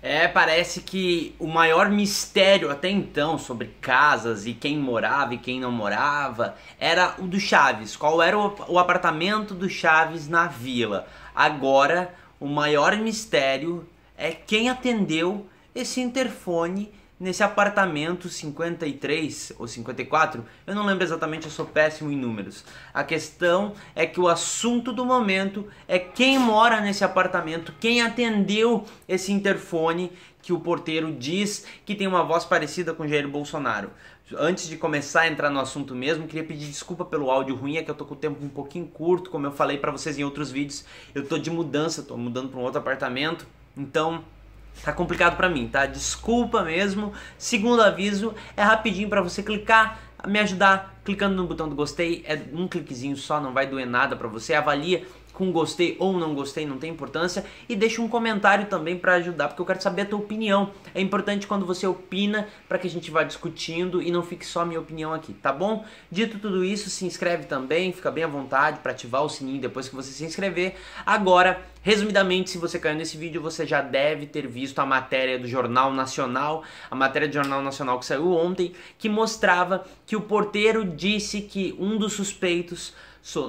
É, parece que o maior mistério até então sobre casas e quem morava e quem não morava era o do Chaves. Qual era o, apartamento do Chaves na vila? Agora, o maior mistério é quem atendeu esse interfone nesse apartamento 53 ou 54, eu não lembro exatamente, eu sou péssimo em números. A questão é que o assunto do momento é quem mora nesse apartamento, quem atendeu esse interfone que o porteiro diz que tem uma voz parecida com Jair Bolsonaro. Antes de começar a entrar no assunto mesmo, queria pedir desculpa pelo áudio ruim, é que eu tô com o tempo um pouquinho curto, como eu falei para vocês em outros vídeos. Eu tô de mudança, tô mudando para um outro apartamento. Então, Tá complicado para mim, tá? Desculpa mesmo. Segundo aviso, é rapidinho para você clicar, me ajudar clicando no botão do gostei. É um cliquezinho só, não vai doer nada para você. Avalia com gostei ou não gostei, não tem importância. E deixa um comentário também para ajudar, porque eu quero saber a tua opinião. É importante quando você opina para que a gente vá discutindo e não fique só a minha opinião aqui, tá bom? Dito tudo isso, se inscreve também, fica bem à vontade para ativar o sininho depois que você se inscrever. Agora, resumidamente, se você caiu nesse vídeo, você já deve ter visto a matéria do Jornal Nacional, a matéria do Jornal Nacional que saiu ontem, que mostrava que o porteiro disse que um dos suspeitos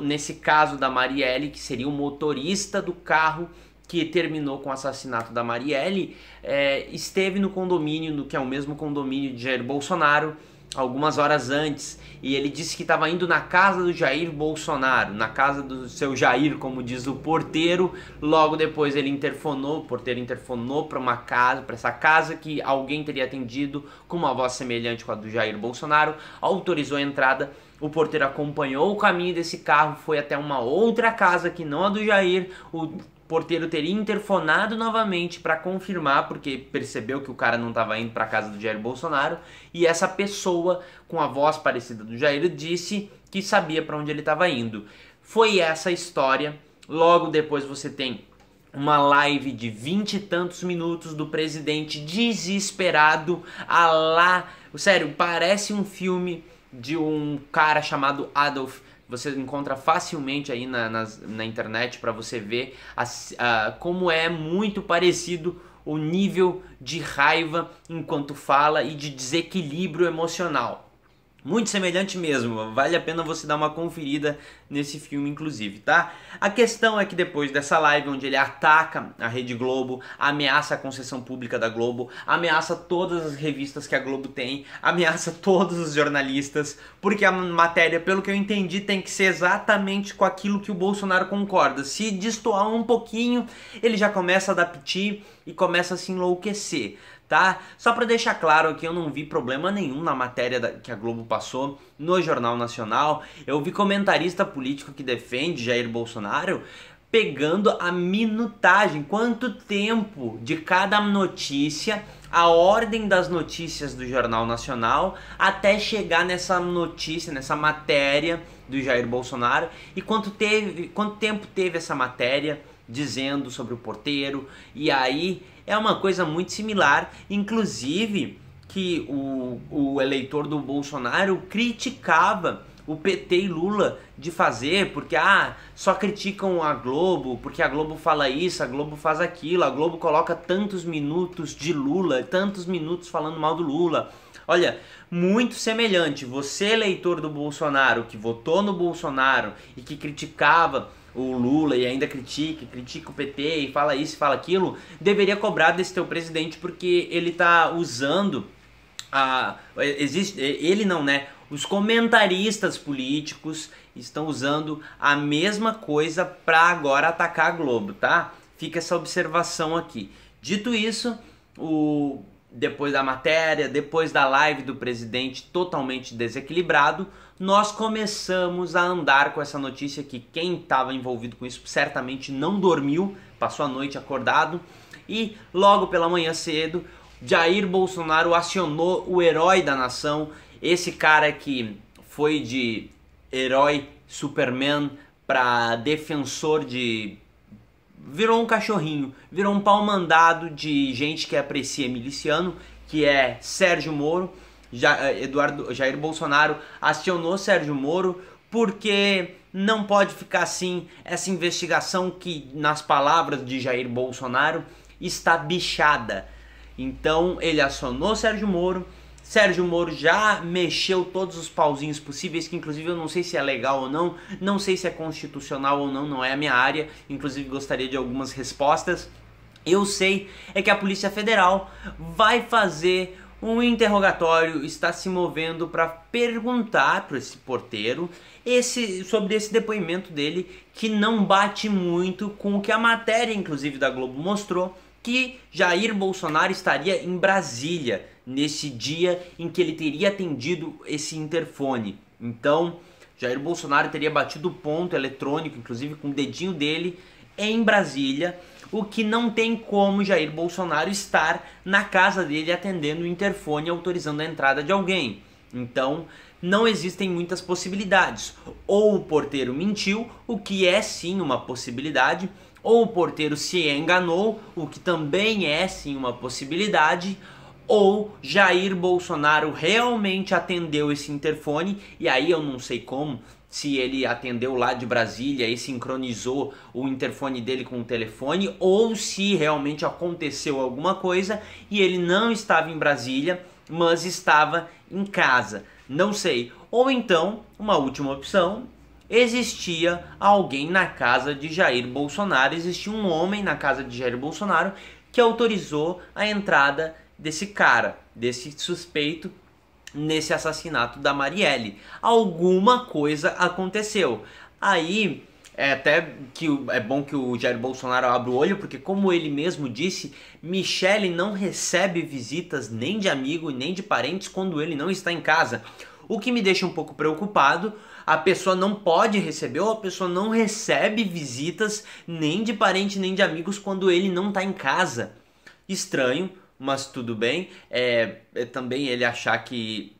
nesse caso da Marielle, que seria o motorista do carro que terminou com o assassinato da Marielle, é, esteve no condomínio, no, que é o mesmo condomínio de Jair Bolsonaro, algumas horas antes, e ele disse que estava indo na casa do Jair Bolsonaro, na casa do seu Jair, como diz o porteiro. Logo depois ele interfonou, o porteiro interfonou para uma casa, para essa casa que alguém teria atendido com uma voz semelhante com a do Jair Bolsonaro, autorizou a entrada o porteiro acompanhou o caminho desse carro, foi até uma outra casa que não a do Jair. O porteiro teria interfonado novamente para confirmar, porque percebeu que o cara não estava indo para a casa do Jair Bolsonaro. E essa pessoa, com a voz parecida do Jair, disse que sabia para onde ele estava indo. Foi essa a história. Logo depois você tem uma live de vinte e tantos minutos do presidente desesperado, a lá, sério, parece um filme de um cara chamado Adolf. Você encontra facilmente aí na, na, na internet para você ver a, a, como é muito parecido o nível de raiva enquanto fala e de desequilíbrio emocional. Muito semelhante mesmo, vale a pena você dar uma conferida nesse filme, inclusive, tá? A questão é que depois dessa live, onde ele ataca a Rede Globo, ameaça a concessão pública da Globo, ameaça todas as revistas que a Globo tem, ameaça todos os jornalistas, porque a matéria, pelo que eu entendi, tem que ser exatamente com aquilo que o Bolsonaro concorda. Se destoar um pouquinho, ele já começa a dar piti e começa a se enlouquecer tá? Só para deixar claro que eu não vi problema nenhum na matéria da, que a Globo passou no Jornal Nacional. Eu vi comentarista político que defende Jair Bolsonaro pegando a minutagem, quanto tempo de cada notícia, a ordem das notícias do Jornal Nacional até chegar nessa notícia, nessa matéria do Jair Bolsonaro e quanto teve, quanto tempo teve essa matéria dizendo sobre o porteiro e aí é uma coisa muito similar, inclusive que o, o eleitor do Bolsonaro criticava o PT e Lula de fazer, porque ah, só criticam a Globo, porque a Globo fala isso, a Globo faz aquilo, a Globo coloca tantos minutos de Lula, tantos minutos falando mal do Lula. Olha, muito semelhante, você eleitor do Bolsonaro que votou no Bolsonaro e que criticava o Lula e ainda critica, critica o PT e fala isso, fala aquilo, deveria cobrar desse teu presidente porque ele tá usando a é, existe é, ele não, né? Os comentaristas políticos estão usando a mesma coisa para agora atacar a Globo, tá? Fica essa observação aqui. Dito isso, o depois da matéria, depois da live do presidente totalmente desequilibrado, nós começamos a andar com essa notícia que quem estava envolvido com isso certamente não dormiu, passou a noite acordado e logo pela manhã cedo Jair Bolsonaro acionou o herói da nação, esse cara que foi de herói Superman para defensor de virou um cachorrinho, virou um pau mandado de gente que aprecia miliciano, que é Sérgio Moro eh, Eduardo, Jair Bolsonaro acionou Sérgio Moro porque não pode ficar assim essa investigação que, nas palavras de Jair Bolsonaro, está bichada. Então ele acionou Sérgio Moro. Sérgio Moro já mexeu todos os pauzinhos possíveis, que inclusive eu não sei se é legal ou não, não sei se é constitucional ou não, não é a minha área, inclusive gostaria de algumas respostas. Eu sei é que a Polícia Federal vai fazer um interrogatório está se movendo para perguntar para esse porteiro esse, sobre esse depoimento dele que não bate muito com o que a matéria, inclusive da Globo, mostrou que Jair Bolsonaro estaria em Brasília nesse dia em que ele teria atendido esse interfone. Então, Jair Bolsonaro teria batido o ponto eletrônico, inclusive com o dedinho dele, em Brasília, o que não tem como Jair Bolsonaro estar na casa dele atendendo o interfone autorizando a entrada de alguém. Então, não existem muitas possibilidades. Ou o porteiro mentiu, o que é sim uma possibilidade, ou o porteiro se enganou, o que também é sim uma possibilidade, ou Jair Bolsonaro realmente atendeu esse interfone, e aí eu não sei como, se ele atendeu lá de Brasília e sincronizou o interfone dele com o telefone ou se realmente aconteceu alguma coisa e ele não estava em Brasília, mas estava em casa. Não sei. Ou então, uma última opção, existia alguém na casa de Jair Bolsonaro, existia um homem na casa de Jair Bolsonaro que autorizou a entrada desse cara, desse suspeito nesse assassinato da Marielle. Alguma coisa aconteceu. Aí é até que é bom que o Jair Bolsonaro abra o olho, porque como ele mesmo disse, Michele não recebe visitas nem de amigo nem de parentes quando ele não está em casa. O que me deixa um pouco preocupado, a pessoa não pode receber ou a pessoa não recebe visitas nem de parente nem de amigos quando ele não está em casa. Estranho, mas tudo bem. É, é também ele achar que,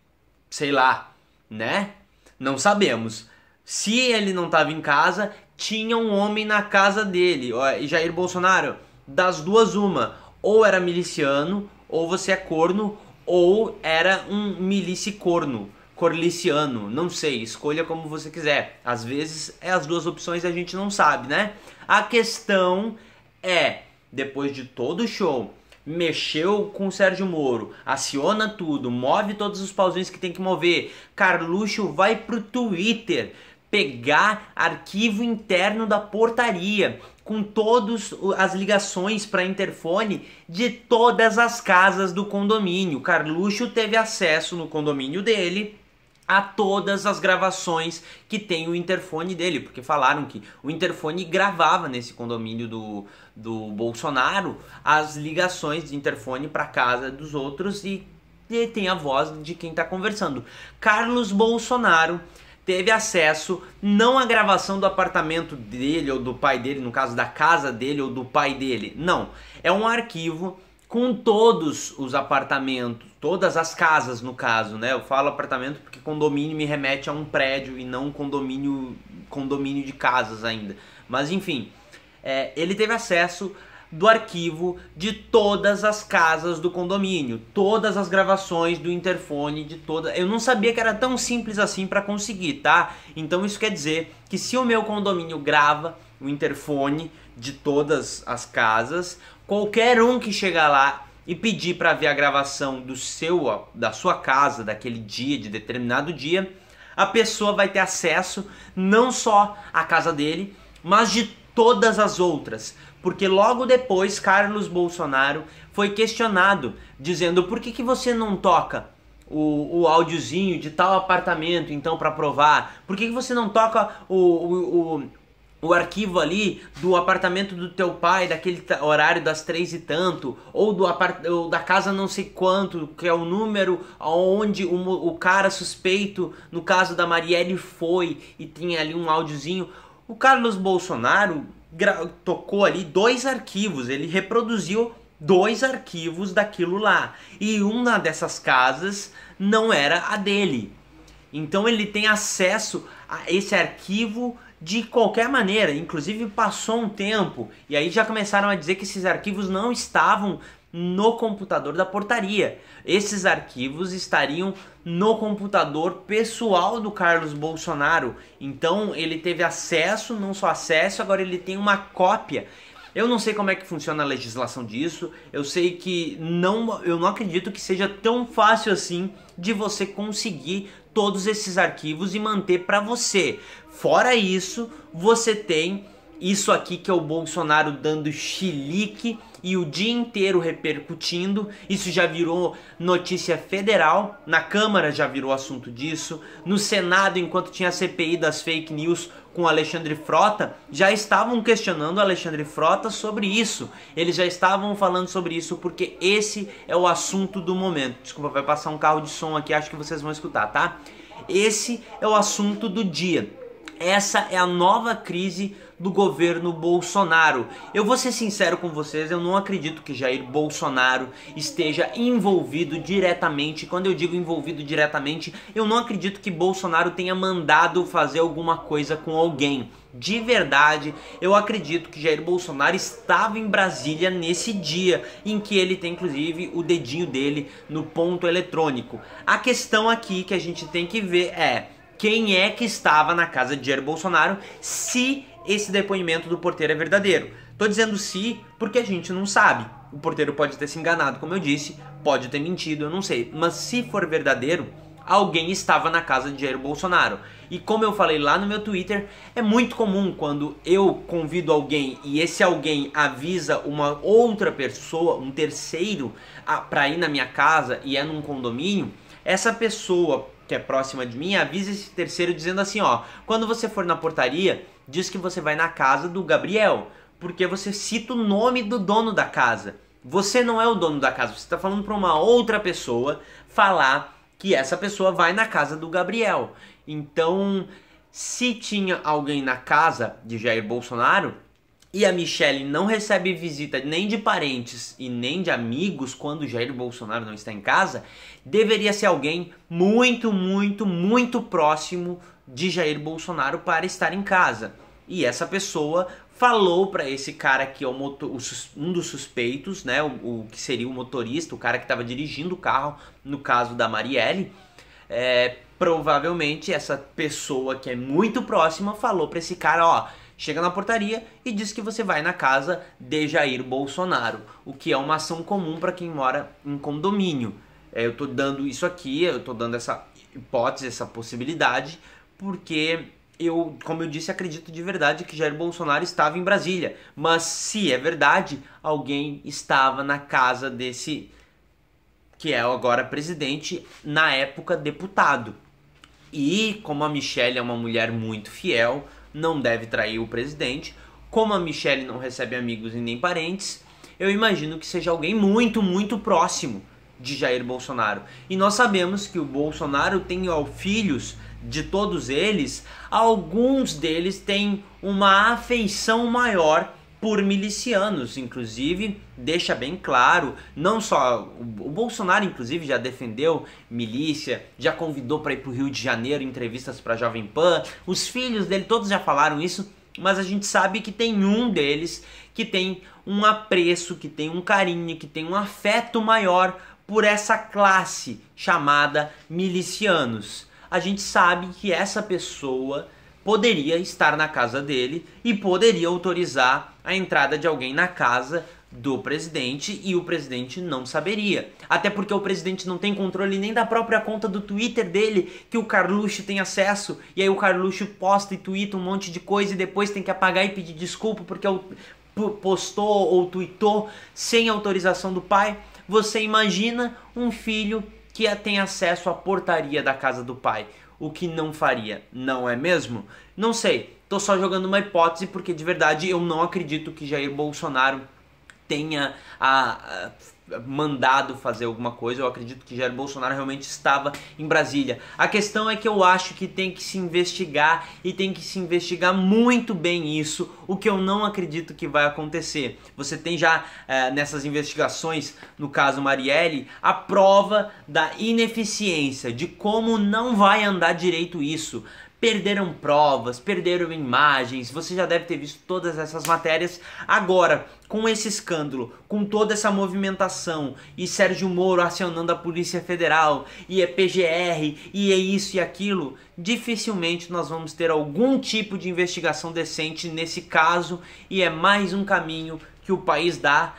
sei lá, né? Não sabemos. Se ele não estava em casa, tinha um homem na casa dele. E Jair Bolsonaro, das duas, uma. Ou era miliciano, ou você é corno, ou era um milicicorno, corliciano, não sei, escolha como você quiser. Às vezes é as duas opções e a gente não sabe, né? A questão é, depois de todo o show, mexeu com o Sérgio Moro, aciona tudo, move todos os pauzinhos que tem que mover. Carluxo vai pro Twitter pegar arquivo interno da portaria com todas as ligações para interfone de todas as casas do condomínio. Carluxo teve acesso no condomínio dele a todas as gravações que tem o interfone dele, porque falaram que o interfone gravava nesse condomínio do, do Bolsonaro as ligações de interfone para casa dos outros e, e tem a voz de quem está conversando. Carlos Bolsonaro teve acesso não à gravação do apartamento dele ou do pai dele, no caso da casa dele ou do pai dele, não, é um arquivo com todos os apartamentos, todas as casas no caso, né? Eu falo apartamento porque condomínio me remete a um prédio e não condomínio condomínio de casas ainda. Mas enfim, é, ele teve acesso do arquivo de todas as casas do condomínio, todas as gravações do interfone de toda. Eu não sabia que era tão simples assim para conseguir, tá? Então isso quer dizer que se o meu condomínio grava o interfone de todas as casas, Qualquer um que chegar lá e pedir para ver a gravação do seu da sua casa daquele dia de determinado dia, a pessoa vai ter acesso não só à casa dele, mas de todas as outras, porque logo depois Carlos Bolsonaro foi questionado dizendo por que, que você não toca o, o áudiozinho de tal apartamento então para provar, por que, que você não toca o, o, o o arquivo ali do apartamento do teu pai, daquele horário das três e tanto, ou, do ou da casa não sei quanto, que é o número onde o, o cara suspeito, no caso da Marielle, foi e tem ali um áudiozinho. O Carlos Bolsonaro tocou ali dois arquivos, ele reproduziu dois arquivos daquilo lá. E uma dessas casas não era a dele. Então ele tem acesso a esse arquivo de qualquer maneira, inclusive passou um tempo e aí já começaram a dizer que esses arquivos não estavam no computador da portaria. Esses arquivos estariam no computador pessoal do Carlos Bolsonaro. Então ele teve acesso, não só acesso, agora ele tem uma cópia. Eu não sei como é que funciona a legislação disso. Eu sei que não, eu não acredito que seja tão fácil assim de você conseguir todos esses arquivos e manter para você. Fora isso, você tem isso aqui que é o Bolsonaro dando chilique e o dia inteiro repercutindo. Isso já virou notícia federal, na Câmara já virou assunto disso, no Senado, enquanto tinha a CPI das fake news com Alexandre Frota, já estavam questionando Alexandre Frota sobre isso. Eles já estavam falando sobre isso porque esse é o assunto do momento. Desculpa, vai passar um carro de som aqui, acho que vocês vão escutar, tá? Esse é o assunto do dia. Essa é a nova crise do governo Bolsonaro. Eu vou ser sincero com vocês, eu não acredito que Jair Bolsonaro esteja envolvido diretamente. Quando eu digo envolvido diretamente, eu não acredito que Bolsonaro tenha mandado fazer alguma coisa com alguém. De verdade, eu acredito que Jair Bolsonaro estava em Brasília nesse dia em que ele tem inclusive o dedinho dele no ponto eletrônico. A questão aqui que a gente tem que ver é quem é que estava na casa de Jair Bolsonaro se esse depoimento do porteiro é verdadeiro. Tô dizendo se porque a gente não sabe. O porteiro pode ter se enganado, como eu disse, pode ter mentido, eu não sei. Mas se for verdadeiro, alguém estava na casa de Jair Bolsonaro. E como eu falei lá no meu Twitter, é muito comum quando eu convido alguém e esse alguém avisa uma outra pessoa, um terceiro, para ir na minha casa e é num condomínio, essa pessoa que é próxima de mim, avisa esse terceiro dizendo assim, ó, quando você for na portaria, diz que você vai na casa do Gabriel, porque você cita o nome do dono da casa. Você não é o dono da casa, você está falando para uma outra pessoa falar que essa pessoa vai na casa do Gabriel. Então, se tinha alguém na casa de Jair Bolsonaro, e a Michelle não recebe visita nem de parentes e nem de amigos quando Jair Bolsonaro não está em casa, deveria ser alguém muito, muito, muito próximo de Jair Bolsonaro para estar em casa. E essa pessoa falou para esse cara que é o motor, um dos suspeitos, né, o, o, que seria o motorista, o cara que estava dirigindo o carro, no caso da Marielle, é, provavelmente essa pessoa que é muito próxima falou para esse cara, ó, chega na portaria e diz que você vai na casa de Jair Bolsonaro, o que é uma ação comum para quem mora em condomínio. É, eu tô dando isso aqui, eu tô dando essa hipótese, essa possibilidade, porque eu, como eu disse, acredito de verdade que Jair Bolsonaro estava em Brasília. Mas se é verdade, alguém estava na casa desse que é agora presidente, na época deputado. E como a Michelle é uma mulher muito fiel, não deve trair o presidente. Como a Michelle não recebe amigos e nem parentes, eu imagino que seja alguém muito, muito próximo de Jair Bolsonaro. E nós sabemos que o Bolsonaro tem ó, filhos de todos eles, alguns deles têm uma afeição maior por milicianos, inclusive, deixa bem claro, não só o Bolsonaro inclusive já defendeu milícia, já convidou para ir para o Rio de Janeiro em entrevistas para Jovem Pan, os filhos dele todos já falaram isso, mas a gente sabe que tem um deles que tem um apreço, que tem um carinho, que tem um afeto maior por essa classe chamada milicianos. A gente sabe que essa pessoa poderia estar na casa dele e poderia autorizar a entrada de alguém na casa do presidente e o presidente não saberia. Até porque o presidente não tem controle nem da própria conta do Twitter dele, que o Carluxo tem acesso, e aí o Carluxo posta e twitta um monte de coisa e depois tem que apagar e pedir desculpa porque postou ou tweetou sem autorização do pai. Você imagina um filho que tem acesso à portaria da casa do pai, o que não faria, não é mesmo? Não sei, Tô só jogando uma hipótese porque de verdade eu não acredito que Jair Bolsonaro tenha a, ah, a, ah, mandado fazer alguma coisa. Eu acredito que Jair Bolsonaro realmente estava em Brasília. A questão é que eu acho que tem que se investigar e tem que se investigar muito bem isso, o que eu não acredito que vai acontecer. Você tem já é, nessas investigações, no caso Marielle, a prova da ineficiência, de como não vai andar direito isso perderam provas, perderam imagens. Você já deve ter visto todas essas matérias. Agora, com esse escândalo, com toda essa movimentação e Sérgio Moro acionando a Polícia Federal e é PGR e é isso e aquilo, dificilmente nós vamos ter algum tipo de investigação decente nesse caso e é mais um caminho que o país dá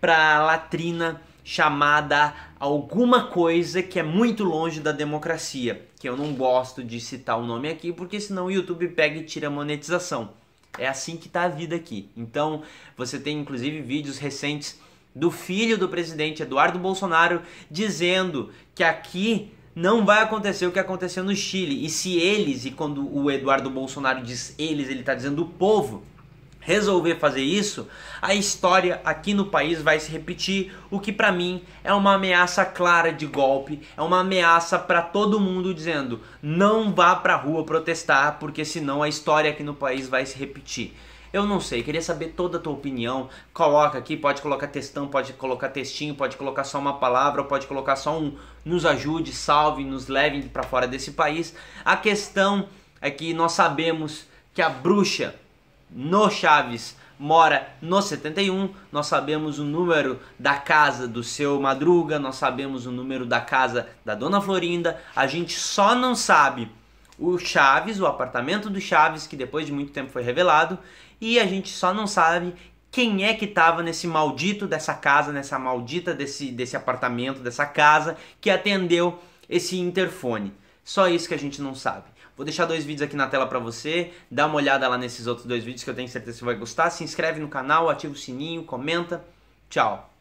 para a latrina chamada alguma coisa que é muito longe da democracia, que eu não gosto de citar o nome aqui, porque senão o YouTube pega e tira a monetização. É assim que está a vida aqui. Então, você tem inclusive vídeos recentes do filho do presidente Eduardo Bolsonaro dizendo que aqui não vai acontecer o que aconteceu no Chile. E se eles, e quando o Eduardo Bolsonaro diz eles, ele está dizendo o povo, resolver fazer isso, a história aqui no país vai se repetir, o que para mim é uma ameaça clara de golpe, é uma ameaça para todo mundo dizendo: "Não vá pra rua protestar, porque senão a história aqui no país vai se repetir". Eu não sei, queria saber toda a tua opinião. Coloca aqui, pode colocar textão, pode colocar textinho, pode colocar só uma palavra, pode colocar só um nos ajude, salve, nos leve para fora desse país. A questão é que nós sabemos que a bruxa no Chaves mora no 71, nós sabemos o número da casa do seu Madruga, nós sabemos o número da casa da Dona Florinda, a gente só não sabe o Chaves, o apartamento do Chaves, que depois de muito tempo foi revelado, e a gente só não sabe quem é que estava nesse maldito dessa casa, nessa maldita desse, desse apartamento, dessa casa, que atendeu esse interfone. Só isso que a gente não sabe. Vou deixar dois vídeos aqui na tela para você, dá uma olhada lá nesses outros dois vídeos que eu tenho certeza que você vai gostar. Se inscreve no canal, ativa o sininho, comenta. Tchau!